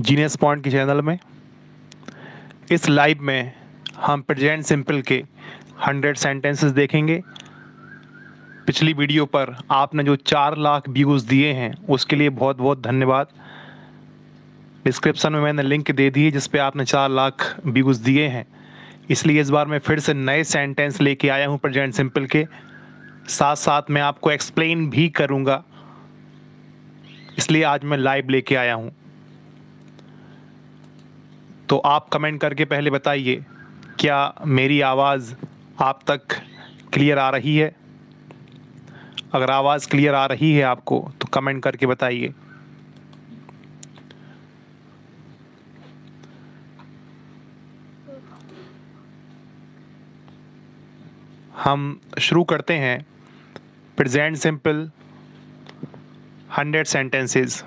Genius point के channel में इस लाइव में हम प्रेजेंट सिंपल के हंड्रेड सेंटेंसेस देखेंगे पिछली वीडियो पर आपने जो चार लाख व्यूज़ दिए हैं उसके लिए बहुत बहुत धन्यवाद डिस्क्रिप्शन में मैंने लिंक दे दी है जिस पे आपने चार लाख व्यूज़ दिए हैं इसलिए इस बार मैं फिर से नए सेंटेंस लेके आया हूँ प्रेजेंट सिंपल के साथ साथ मैं आपको एक्सप्लेन भी करूँगा इसलिए आज मैं लाइव लेके आया हूँ तो आप कमेंट करके पहले बताइए क्या मेरी आवाज़ आप तक क्लियर आ रही है अगर आवाज़ क्लियर आ रही है आपको तो कमेंट करके बताइए हम शुरू करते हैं present simple hundred sentences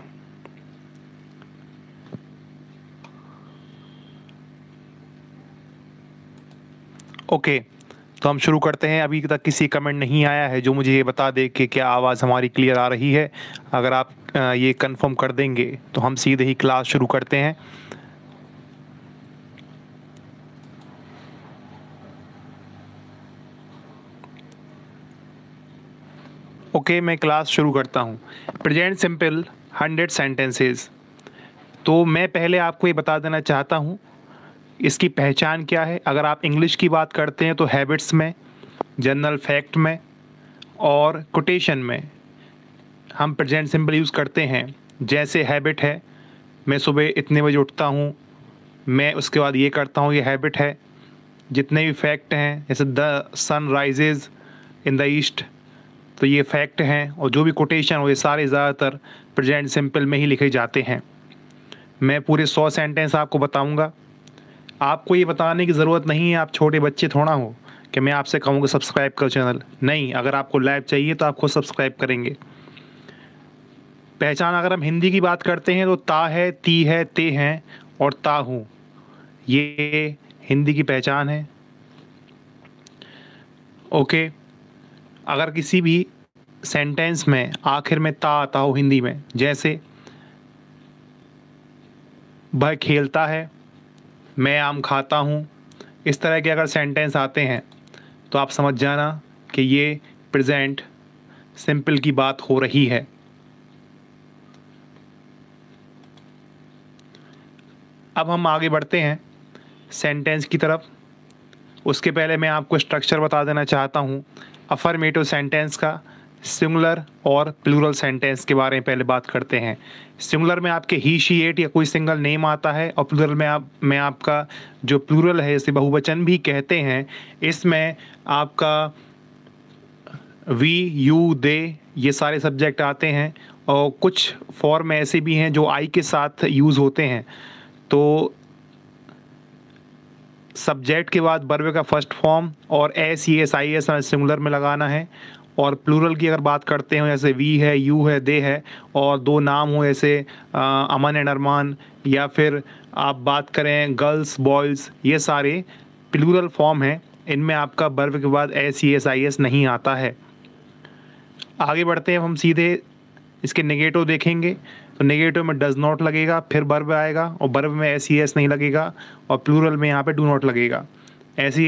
okay तो हम शुरू करते हैं अभी तक किसी कमेंट नहीं आया है जो मुझे ये बता दे कि क्या आवाज़ हमारी क्लियर आ रही है अगर आप ये कंफर्म कर देंगे तो हम सीधे ही क्लास शुरू करते हैं ओके okay, मैं क्लास शुरू करता हूँ प्रेजेंट सिंपल हंड्रेड सेंटेंसेस तो मैं पहले आपको ये बता देना चाहता हूँ इसकी पहचान क्या है अगर आप इंग्लिश की बात करते हैं तो हैबिट्स में जनरल फैक्ट में और कोटेशन में हम प्रेजेंट सिंपल यूज़ करते हैं जैसे हैबिट है मैं सुबह इतने बजे उठता हूँ मैं उसके बाद ये करता हूँ ये हैबिट है जितने भी फैक्ट हैं जैसे the sun rises in the east तो ये फैक्ट हैं और जो भी कोटेशन हो ये सारे ज़्यादातर प्रेजेंट सिंपल में ही लिखे जाते हैं मैं पूरे सौ सेंटेंस आपको बताऊंगा आपको ये बताने की ज़रूरत नहीं है आप छोटे बच्चे थोड़ा हो कि मैं आपसे कहूँगा सब्सक्राइब करो चैनल नहीं अगर आपको लाइव चाहिए तो आप खुद सब्सक्राइब करेंगे पहचान अगर हम हिंदी की बात करते हैं तो ता है ती है ते हैं और ता हूँ ये हिंदी की पहचान है ओके अगर किसी भी सेंटेंस में आखिर में ता आता हो हिंदी में जैसे वह खेलता है मैं आम खाता हूँ इस तरह के अगर सेंटेंस आते हैं तो आप समझ जाना कि ये प्रेजेंट सिंपल की बात हो रही है अब हम आगे बढ़ते हैं सेंटेंस की तरफ उसके पहले मैं आपको स्ट्रक्चर बता देना चाहता हूँ अफर्मेटिव सेंटेंस का सिंगुलर और प्लूरल सेंटेंस के बारे में पहले बात करते हैं सिंगुलर में आपके ही शी एट या कोई सिंगल नेम आता है और प्लूरल में आप में आपका जो प्लूरल है इसे बहुवचन भी कहते हैं इसमें आपका वी यू दे ये सारे सब्जेक्ट आते हैं और कुछ फॉर्म ऐसे भी हैं जो आई के साथ यूज़ होते हैं तो सब्जेक्ट के बाद बर्वे का फर्स्ट फॉर्म और S E S I S singular में लगाना है और प्लूरल की अगर बात करते हैं जैसे वी है यू है दे है और दो नाम हो ऐसे अमन एंड अरमान या फिर आप बात करें गर्ल्स बॉयज़ ये सारे प्लूरल फॉर्म हैं इनमें आपका बर्व के बाद S C S I S नहीं आता है आगे बढ़ते हैं हम सीधे इसके नेगेटिव देखेंगे तो नेगेटिव में डज नॉट लगेगा फिर बर्ब आएगा और बर्ब में एस सी एस नहीं लगेगा और प्लूरल में यहाँ पे डू नॉट लगेगा ऐसी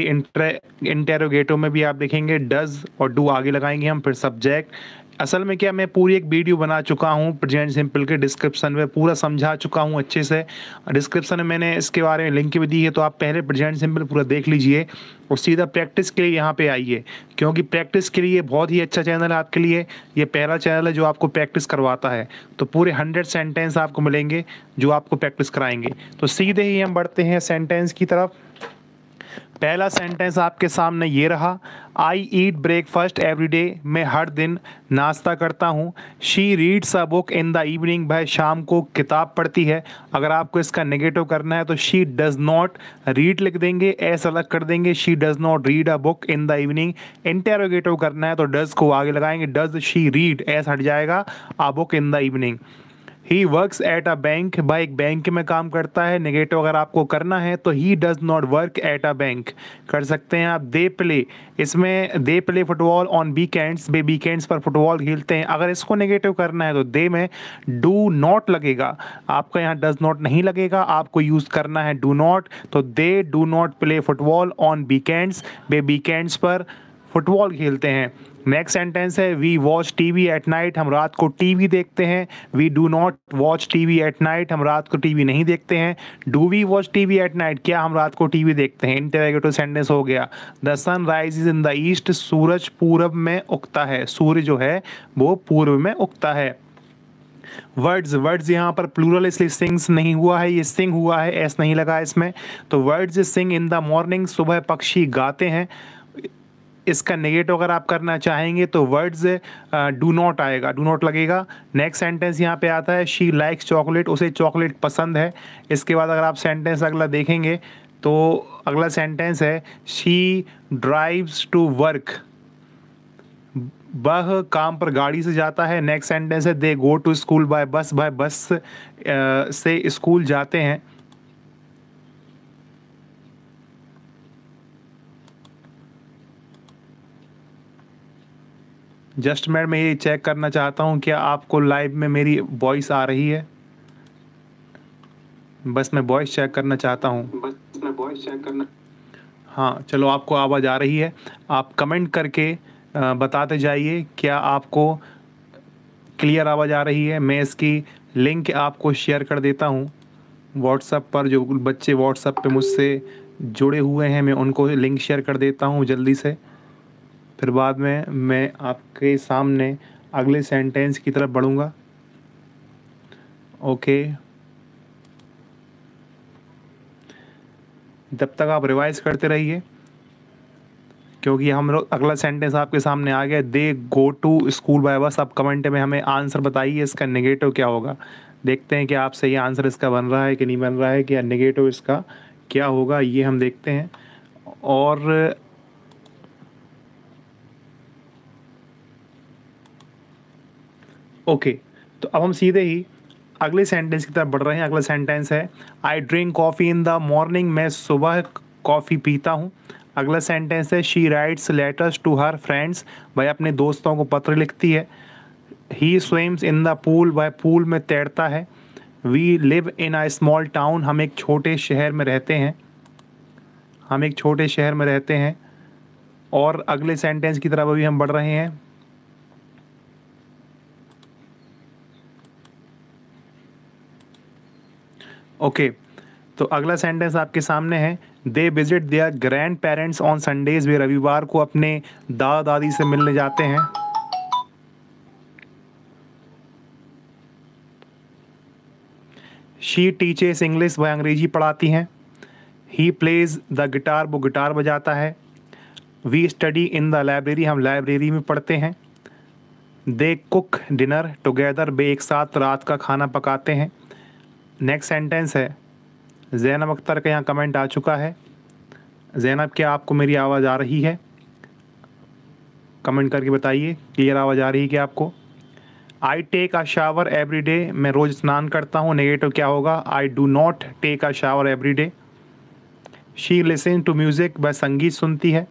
इंटेरोगेटो में भी आप देखेंगे डज और डू आगे लगाएंगे हम फिर सब्जेक्ट असल में क्या मैं पूरी एक वीडियो बना चुका हूँ प्रेजेंट सिंपल के डिस्क्रिप्शन में पूरा समझा चुका हूँ अच्छे से डिस्क्रिप्शन में मैंने इसके बारे में लिंक भी दी है तो आप पहले प्रेजेंट सिंपल पूरा देख लीजिए और सीधा प्रैक्टिस के लिए यहाँ पे आइए क्योंकि प्रैक्टिस के लिए बहुत ही अच्छा चैनल है आपके लिए ये पहला चैनल है जो आपको प्रैक्टिस करवाता है तो पूरे हंड्रेड सेंटेंस आपको मिलेंगे जो आपको प्रैक्टिस कराएंगे तो सीधे ही हम बढ़ते हैं सेंटेंस की तरफ पहला सेंटेंस आपके सामने ये रहा I eat breakfast every day मैं हर दिन नाश्ता करता हूँ she reads a book in the evening भाई शाम को किताब पढ़ती है अगर आपको इसका नेगेटिव करना है तो शी डज़ नॉट रीड लिख देंगे एस अलग कर देंगे she does not read a book in the evening interrogative करना है तो डज़ को आगे लगाएंगे डज़ शी रीड एस हट जाएगा a book in the evening he works at a bank भाई एक बैंक में काम करता है निगेटिव अगर आपको करना है तो he does not work at a bank कर सकते हैं आप दे प्ले इसमें they play football on weekends बे वीकेंड्स पर फुटबॉल खेलते हैं अगर इसको नेगेटिव करना है तो दे में डू नॉट लगेगा आपका यहाँ डज नॉट नहीं लगेगा आपको यूज़ करना है डू नॉट तो they do not play football on weekends वे वीकेंड्स पर फुटबॉल खेलते हैं नेक्स्ट सेंटेंस है we watch TV at night हम रात को टीवी देखते हैं we do not watch TV at night हम रात को टीवी नहीं देखते हैं do we watch TV at night क्या हम रात को टीवी देखते हैं इंटरगेटिव सेंटेंस हो गया the sun rise is in the east सूरज पूरब में उगता है सूर्य जो है वो पूर्व में उगता है वर्ड्स वर्ड्स यहाँ पर प्लूरल इसलिए सिंग्स नहीं हुआ है ये सिंग हुआ है एस नहीं लगा इसमें तो birds sing in the morning सुबह पक्षी गाते हैं इसका नेगेटिव अगर आप करना चाहेंगे तो वर्ड्स डू नॉट आएगा डू नॉट लगेगा नेक्स्ट सेंटेंस यहाँ पे आता है शी लाइक्स चॉकलेट उसे चॉकलेट पसंद है इसके बाद अगर आप सेंटेंस अगला देखेंगे तो अगला सेंटेंस है शी ड्राइव्स टू वर्क वह काम पर गाड़ी से जाता है नेक्स्ट सेंटेंस है they go to school by bus by bus से स्कूल जाते हैं जस्ट मैं मैं ये चेक करना चाहता हूँ क्या आपको लाइव में मेरी वॉइस आ रही है बस मैं वॉइस चेक करना चाहता हूँ बस मैं चेक करना हाँ चलो आपको आवाज़ आ रही है आप कमेंट करके बताते जाइए क्या आपको क्लियर आवाज़ आ रही है मैं इसकी लिंक आपको शेयर कर देता हूँ व्हाट्सअप पर जो बच्चे व्हाट्सअप पे मुझसे जुड़े हुए हैं मैं उनको लिंक शेयर कर देता हूँ जल्दी से फिर बाद में मैं आपके सामने अगले सेंटेंस की तरफ बढ़ूँगा ओके जब तक आप रिवाइज करते रहिए क्योंकि हम लोग अगला सेंटेंस आपके सामने आ गया they go to school by bus आप कमेंट में हमें आंसर बताइए इसका नेगेटिव क्या होगा देखते हैं कि आपसे ये आंसर इसका बन रहा है कि नहीं बन रहा है कि नेगेटिव इसका क्या होगा ये हम देखते हैं और ओके तो अब हम सीधे ही अगले सेंटेंस की तरफ बढ़ रहे हैं अगला सेंटेंस है I drink coffee in the morning मैं सुबह कॉफ़ी पीता हूँ अगला सेंटेंस है she writes letters to her friends भाई अपने दोस्तों को पत्र लिखती है he swims in the pool वह पूल में तैरता है we live in a small town हम एक छोटे शहर में रहते हैं हम एक छोटे शहर में रहते हैं और अगले सेंटेंस की तरफ अभी हम बढ़ रहे हैं ओके तो अगला सेंटेंस आपके सामने है they visit their grandparents on Sundays वे रविवार को अपने दादा दादी से मिलने जाते हैं शी टीचर्स इंग्लिश व अंग्रेजी पढ़ाती हैं ही प्लेज द गिटार वो गिटार बजाता है we study in the library हम लाइब्रेरी में पढ़ते हैं दे कुक डिनर टुगेदर वे एक साथ रात का खाना पकाते हैं नेक्स्ट सेंटेंस है जैनब अख्तर का यहाँ कमेंट आ चुका है जैनब क्या आपको मेरी आवाज़ आ रही है कमेंट करके बताइए क्लियर आवाज़ आ रही है क्या आपको I take a shower every day मैं रोज़ स्नान करता हूँ नेगेटिव क्या होगा I do not take a shower every day she listen to music वह संगीत सुनती है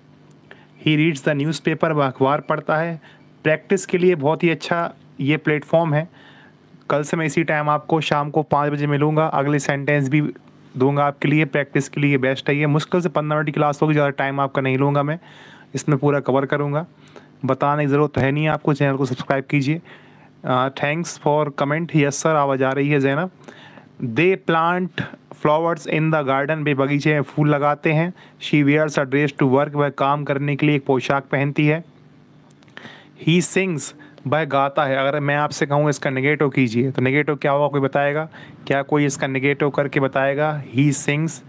ही रीड्स द पेपर वह अखबार पढ़ता है प्रैक्टिस के लिए बहुत ही अच्छा ये प्लेटफॉर्म है कल से मैं इसी टाइम आपको शाम को पाँच बजे मिलूंगा अगले सेंटेंस भी दूंगा आपके लिए प्रैक्टिस के लिए बेस्ट है ये मुश्किल से पंद्रह मिनट की क्लास होगी ज़्यादा टाइम आपका नहीं लूँगा मैं इसमें पूरा कवर करूँगा बताने की ज़रूरत है नहीं आपको चैनल को सब्सक्राइब कीजिए thanks for comment yes sir आवाज़ आ रही है Zainab they plant flowers in the garden बे बगीचे में फूल लगाते हैं she wears a dress to work वह काम करने के लिए एक पोशाक पहनती है ही सिंग्स वह गाता है अगर मैं आपसे कहूँ इसका निगेटिव कीजिए तो निगेटिव क्या होगा कोई बताएगा क्या कोई इसका निगेटिव करके बताएगा ही सिंग्स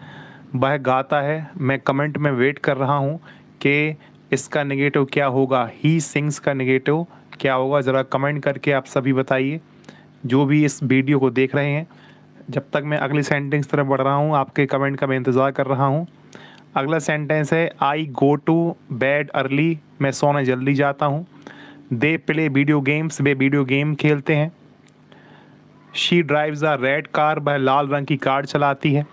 वह गाता है मैं कमेंट में वेट कर रहा हूँ कि इसका निगेटिव क्या होगा ही सिंग्स का निगेटिव क्या होगा ज़रा कमेंट करके आप सभी बताइए जो भी इस वीडियो को देख रहे हैं जब तक मैं अगली सेंटेंस तरफ बढ़ रहा हूँ आपके कमेंट का मैं इंतज़ार कर रहा हूँ अगला सेंटेंस है I go to bed early मैं सोने जल्दी जाता हूँ दे प्ले वीडियो गेम्स वे वीडियो गेम खेलते हैं she drives a red car वह लाल रंग की कार चलाती है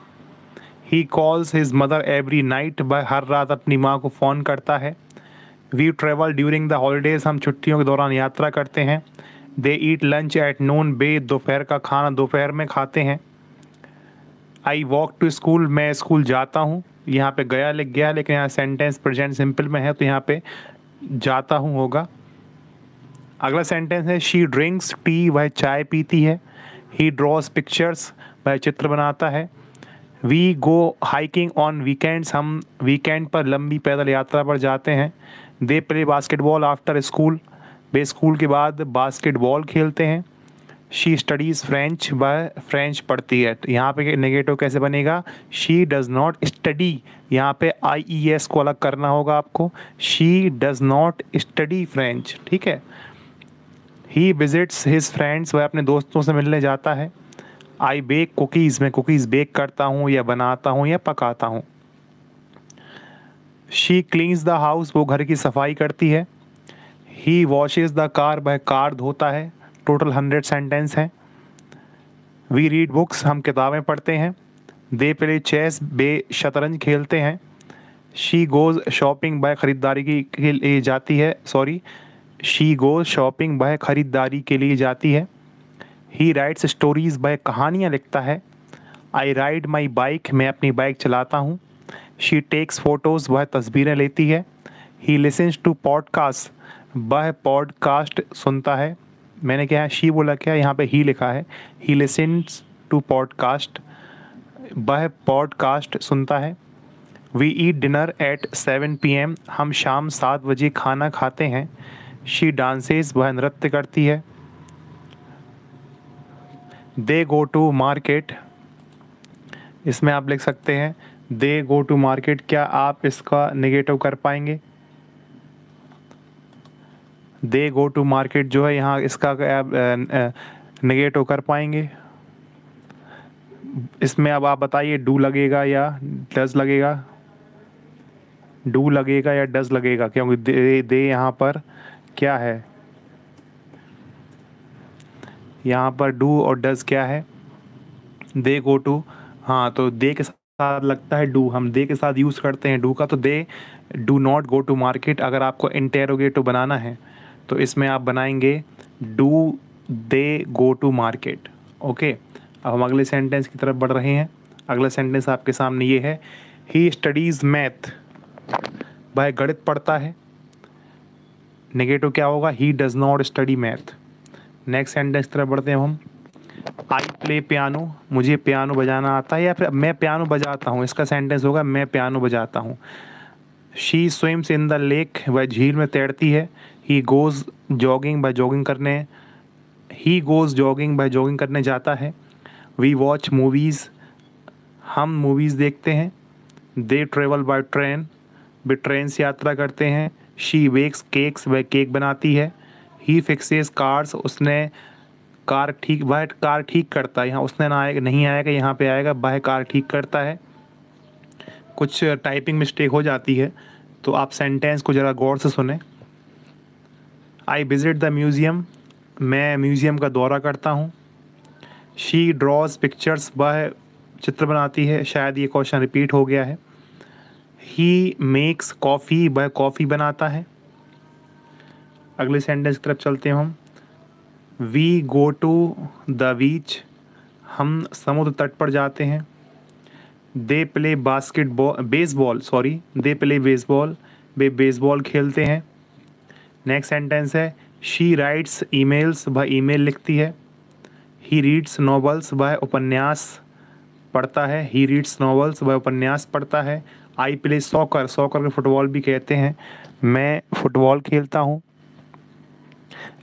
he calls his mother every night वह हर रात अपनी माँ को फ़ोन करता है we travel during the holidays हम छुट्टियों के दौरान यात्रा करते हैं दे ईट लंच एट नून बे दोपहर का खाना दोपहर में खाते हैं आई वॉक टू स्कूल मैं स्कूल जाता हूँ यहाँ पे गया लिख गया लेकिन यहाँ सेंटेंस प्रेजेंट सिंपल में है तो यहाँ पे जाता हूँ होगा अगला सेंटेंस है शी ड्रिंक्स टी वह चाय पीती है ही ड्रॉज पिक्चर्स वह चित्र बनाता है we go hiking on weekends हम वीकेंड पर लंबी पैदल यात्रा पर जाते हैं they play basketball after school वे स्कूल के बाद बास्केटबॉल खेलते हैं शी स्टडीज़ फ्रेंच वह फ्रेंच पढ़ती है तो यहाँ पे नेगेटिव कैसे बनेगा शी डज़ नॉट स्टडी यहाँ पे आई ई एस को अलग करना होगा आपको she does not study French ठीक है ही विजिट्स हिज फ्रेंड्स वह अपने दोस्तों से मिलने जाता है आई बेक कुकीज़ मैं कुकीज़ बेक करता हूँ या बनाता हूँ या पकाता हूँ शी क्लीन्स द हाउस वो घर की सफाई करती है ही वॉशेज़ द कार वह कार धोता है टोटल हंड्रेड सेंटेंस हैं वी रीड बुक्स हम किताबें पढ़ते हैं दे प्ले चेस बे शतरंज खेलते हैं शी गोज़ शॉपिंग बाय ख़रीदारी की के लिए जाती है सॉरी शी गो शॉपिंग वह ख़रीदारी के लिए जाती है ही राइट्स स्टोरीज़ वह कहानियाँ लिखता है आई राइड माई बाइक मैं अपनी बाइक चलाता हूँ शी टेक्स फ़ोटोज़ वह तस्वीरें लेती है ही लिसन्स टू पॉडकास्ट वह पॉडकास्ट सुनता है मैंने क्या है शी बोला क्या यहाँ पे ही लिखा है ही लिसन्स टू पॉडकास्ट वह पॉडकास्ट सुनता है we eat dinner at seven P M हम शाम सात बजे खाना खाते हैं शी डांसेस वह नृत्य करती है दे गो टू मार्केट इसमें आप लिख सकते हैं दे गो टू मार्केट क्या आप इसका निगेटिव कर पाएंगे दे गो टू मार्केट जो है यहाँ इसका आप निगेटिव कर पाएंगे इसमें अब आप बताइए डू लगेगा या डज लगेगा डू लगेगा या डज लगेगा क्योंकि दे दे यहाँ पर क्या है यहाँ पर डू और डज क्या है दे गो टू हाँ तो दे के साथ लगता है डू हम दे के साथ यूज़ करते हैं डू का तो they do not go to market अगर आपको इंटेरोगेटिव बनाना है तो इसमें आप बनाएंगे do they go to market okay अब हम अगले सेंटेंस की तरफ बढ़ रहे हैं अगला सेंटेंस आपके सामने ये है ही स्टडीज़ मैथ भाई गणित पढ़ता है नेगेटिव क्या होगा he does not study math next sentence तरफ बढ़ते हैं हम आई प्ले पियानो मुझे पियानो बजाना आता है या फिर मैं पियानो बजाता हूँ इसका सेंटेंस होगा मैं पियानो बजाता हूँ she swims in the lake वह झील में तैरती है ही गोज़ जॉगिंग बाय जॉगिंग करने ही गोज़ जॉगिंग बाय जॉगिंग करने जाता है वी वॉच मूवीज़ हम मूवीज़ देखते हैं दे ट्रेवल बाय ट्रेन वे ट्रेन से यात्रा करते हैं शी बेक्स केक्स वह केक बनाती है ही फिक्सेस कार्स उसने कार ठीक वह कार ठीक करता है यहाँ उसने ना आएगा नहीं आएगा यहाँ पे आएगा वह कार ठीक करता है कुछ टाइपिंग मिस्टेक हो जाती है तो आप सेंटेंस को ज़रा गौर से सुने आई विज़िट द म्यूज़ियम मैं म्यूज़ियम का दौरा करता हूँ शी ड्रॉज पिक्चर्स वह चित्र बनाती है शायद ये क्वेश्चन रिपीट हो गया है ही मेक्स कॉफ़ी वह कॉफ़ी बनाता है अगले सेंटेंस की तरफ चलते हैं हम we go to the beach हम समुद्र तट पर जाते हैं they play basketball baseball sorry they play baseball वे बेसबॉल खेलते हैं नेक्स्ट सेंटेंस है शी राइट्स ईमेल्स वह ईमेल लिखती है ही रीड्स नॉवल्स वह उपन्यास पढ़ता है ही रीड्स नॉवल्स वह उपन्यास पढ़ता है आई प्ले सॉकर सॉकर के फुटबॉल भी कहते हैं मैं फुटबॉल खेलता हूँ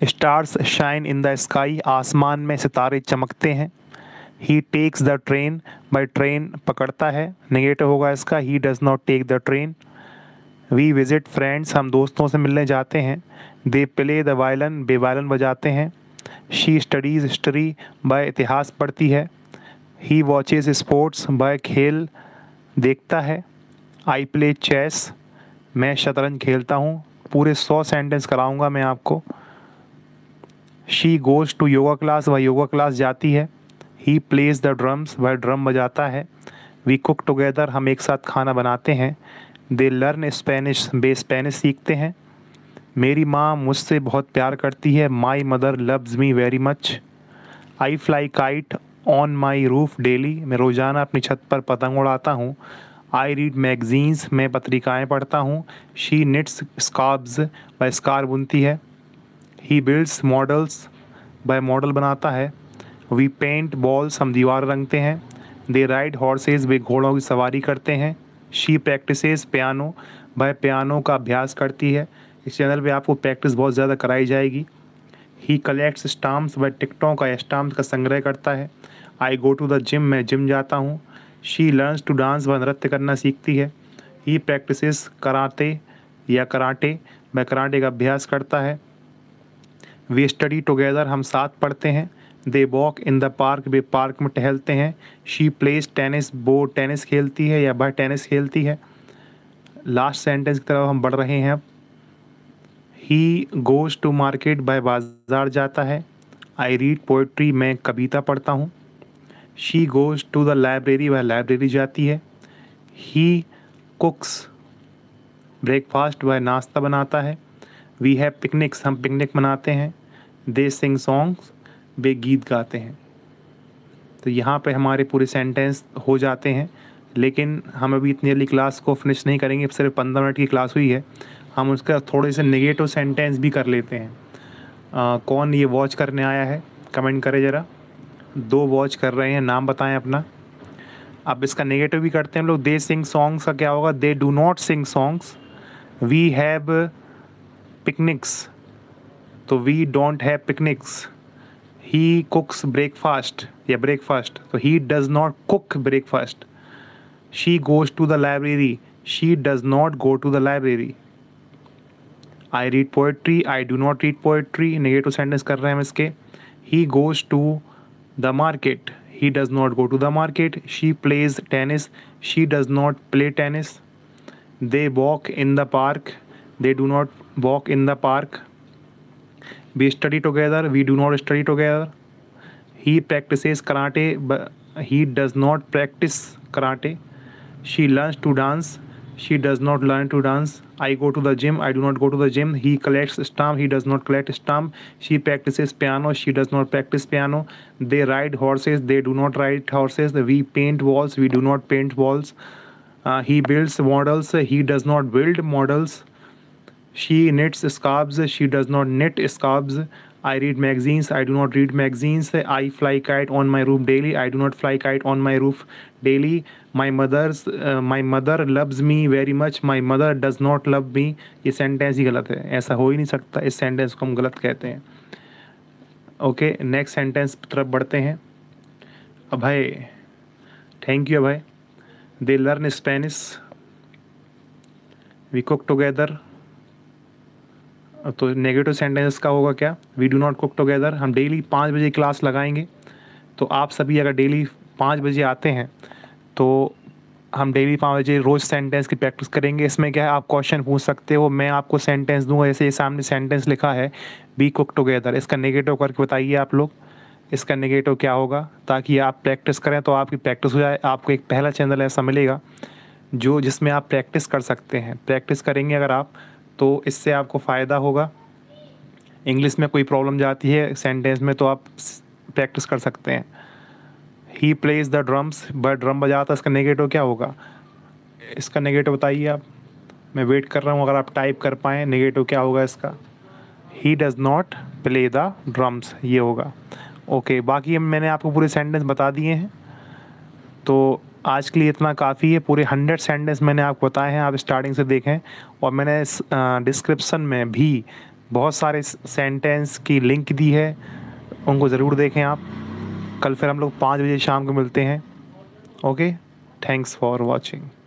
stars shine in the sky आसमान में सितारे चमकते हैं ही टेक्स द ट्रेन बाई ट्रेन पकड़ता है नेगेटिव होगा इसका he does not take the train we visit friends हम दोस्तों से मिलने जाते हैं दे प्ले द वायलन बे वायलन बजाते हैं शी स्टडीज़ हिस्ट्री बाय इतिहास पढ़ती है ही वॉचेज़ स्पोर्ट्स बाय खेल देखता है आई प्ले चेस मैं शतरंज खेलता हूँ पूरे सौ सेंटेंस कराऊंगा मैं आपको she goes to yoga class वह योगा क्लास जाती है ही प्लेज द ड्रम्स वह ड्रम बजाता है वी कुक टुगेदर हम एक साथ खाना बनाते हैं दे लर्न स्पेनिश बे स्पेनिश सीखते हैं मेरी माँ मुझसे बहुत प्यार करती है my mother loves me very much I fly kite on my roof daily मैं रोज़ाना अपनी छत पर पतंग उड़ाता हूँ आई रीड मैगजीन्स में पत्रिकाएं पढ़ता हूँ शी निट्स स्कॉब्स बाय स्कार बुनती है ही बिल्ड्स मॉडल्स बाय मॉडल बनाता है वी पेंट बॉल्स हम दीवार रंगते हैं दे राइड हॉर्सेज वे घोड़ों की सवारी करते हैं शी प्रैक्टिसेस पियानो बाय पियानो का अभ्यास करती है इस चैनल पे आपको प्रैक्टिस बहुत ज़्यादा कराई जाएगी ही कलेक्ट्स स्टाम्प्स व टिकटों का स्टाम्प का संग्रह करता है I go to the gym मैं जिम जाता हूँ शी लर्नस टू डांस व नृत्य करना सीखती है ही प्रैक्टिस कराते या कराटे वह कराटे का अभ्यास करता है वे स्टडी टुगेदर हम साथ पढ़ते हैं they walk in the park वे पार्क में टहलते हैं शी प्लेस टेनिस वो टेनिस खेलती है या वह टेनिस खेलती है लास्ट सेंटेंस की तरफ हम बढ़ रहे हैं अब ही गोज़ टू मार्केट बाय बाज़ार जाता है आई रीड पोइट्री मैं कविता पढ़ता हूँ she goes to the library वह लाइब्रेरी जाती है ही कुक्स ब्रेकफास्ट वह नाश्ता बनाता है वी हैव पिकनिक्स हम पिकनिक मनाते हैं दे सिंग सॉन्ग्स वे गीत गाते हैं तो यहाँ पे हमारे पूरे सेंटेंस हो जाते हैं लेकिन हम अभी इतनी जल्दी क्लास को फिनिश नहीं करेंगे सिर्फ पंद्रह मिनट की क्लास हुई है हम उसका थोड़े से नेगेटिव सेंटेंस भी कर लेते हैं आ, कौन ये वॉच करने आया है कमेंट करें ज़रा दो वॉच कर रहे हैं नाम बताएं अपना अब इसका नेगेटिव भी करते हैं हम लोग दे सिंग सॉन्ग्स का क्या होगा they do not sing songs we have picnics तो we don't have picnics he cooks breakfast या ब्रेकफास्ट तो he does not cook breakfast she goes to the library she does not go to the library I read poetry I do not read poetry negative sentence कर रहे हैं हम इसके he goes to the market he does not go to the market she plays tennis she does not play tennis they walk in the park they do not walk in the park we study together we do not study together he practices karate but he does not practice karate she learns to dance she does not learn to dance i go to the gym i do not go to the gym he collects stamp he does not collect stamp she practices piano she does not practice piano they ride horses they do not ride horses we paint walls we do not paint walls uh, he builds models he does not build models she knits scarves she does not knit scarves I read magazines, I do not read magazines. I fly kite on my roof daily, I do not fly kite on my roof daily. My mother's uh, my mother loves me very much, my mother does not love me. ये sentence ही गलत है ऐसा हो ही नहीं सकता इस sentence को हम गलत कहते हैं ओके नेक्स्ट सेंटेंस तरफ बढ़ते हैं Abhay thank you Abhay they learn Spanish we cook together तो नेगेटिव सेंटेंस का होगा क्या we do not cook together हम डेली पाँच बजे क्लास लगाएंगे तो आप सभी अगर डेली पाँच बजे आते हैं तो हम डेली पाँच बजे रोज़ सेंटेंस की प्रैक्टिस करेंगे इसमें क्या है आप क्वेश्चन पूछ सकते हो मैं आपको सेंटेंस दूंगा जैसे ये सामने सेंटेंस लिखा है बी कुक टुगेदर इसका नेगेटिव करके बताइए आप लोग इसका नेगेटिव क्या होगा ताकि आप प्रैक्टिस करें तो आपकी प्रैक्टिस हो जाए आपको एक पहला चैनल ऐसा मिलेगा जो जिसमें आप प्रैक्टिस कर सकते हैं प्रैक्टिस करेंगे अगर आप तो इससे आपको फ़ायदा होगा इंग्लिश में कोई प्रॉब्लम जाती है सेंटेंस में तो आप प्रैक्टिस कर सकते हैं he plays the drums but drum बजाता इसका नेगेटिव क्या होगा इसका नेगेटिव बताइए आप मैं वेट कर रहा हूँ अगर आप टाइप कर पाएँ नेगेटिव क्या होगा इसका he does not play the drums ये होगा ओके बाकी मैंने आपको पूरे सेंटेंस बता दिए हैं तो आज के लिए इतना काफ़ी है पूरे हंड्रेड सेंटेंस मैंने आपको बताए हैं आप स्टार्टिंग से देखें और मैंने डिस्क्रिप्सन में भी बहुत सारे सेंटेंस की लिंक दी है उनको ज़रूर देखें आप कल फिर हम लोग पाँच बजे शाम को मिलते हैं ओके थैंक्स फॉर वॉचिंग